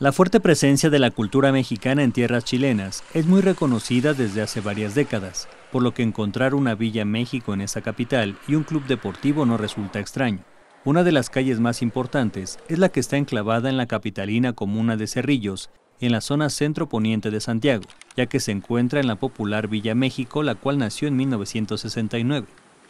La fuerte presencia de la cultura mexicana en tierras chilenas es muy reconocida desde hace varias décadas, por lo que encontrar una Villa México en esa capital y un club deportivo no resulta extraño. Una de las calles más importantes es la que está enclavada en la capitalina comuna de Cerrillos, en la zona centro-poniente de Santiago, ya que se encuentra en la popular Villa México, la cual nació en 1969.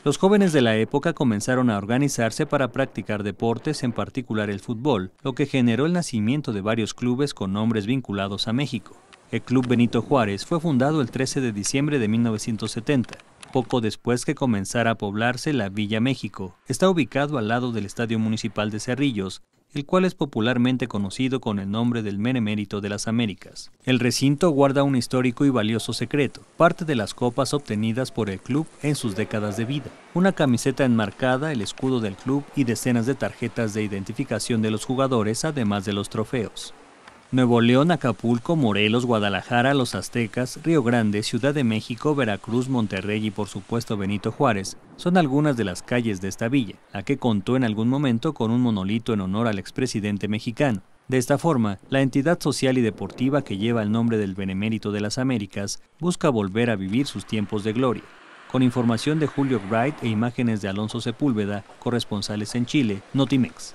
Los jóvenes de la época comenzaron a organizarse para practicar deportes, en particular el fútbol, lo que generó el nacimiento de varios clubes con nombres vinculados a México. El Club Benito Juárez fue fundado el 13 de diciembre de 1970, poco después que comenzara a poblarse la Villa México. Está ubicado al lado del Estadio Municipal de Cerrillos el cual es popularmente conocido con el nombre del Menemérito de las Américas. El recinto guarda un histórico y valioso secreto, parte de las copas obtenidas por el club en sus décadas de vida, una camiseta enmarcada, el escudo del club y decenas de tarjetas de identificación de los jugadores, además de los trofeos. Nuevo León, Acapulco, Morelos, Guadalajara, Los Aztecas, Río Grande, Ciudad de México, Veracruz, Monterrey y por supuesto Benito Juárez son algunas de las calles de esta villa, la que contó en algún momento con un monolito en honor al expresidente mexicano. De esta forma, la entidad social y deportiva que lleva el nombre del Benemérito de las Américas busca volver a vivir sus tiempos de gloria. Con información de Julio Wright e imágenes de Alonso Sepúlveda, corresponsales en Chile, Notimex.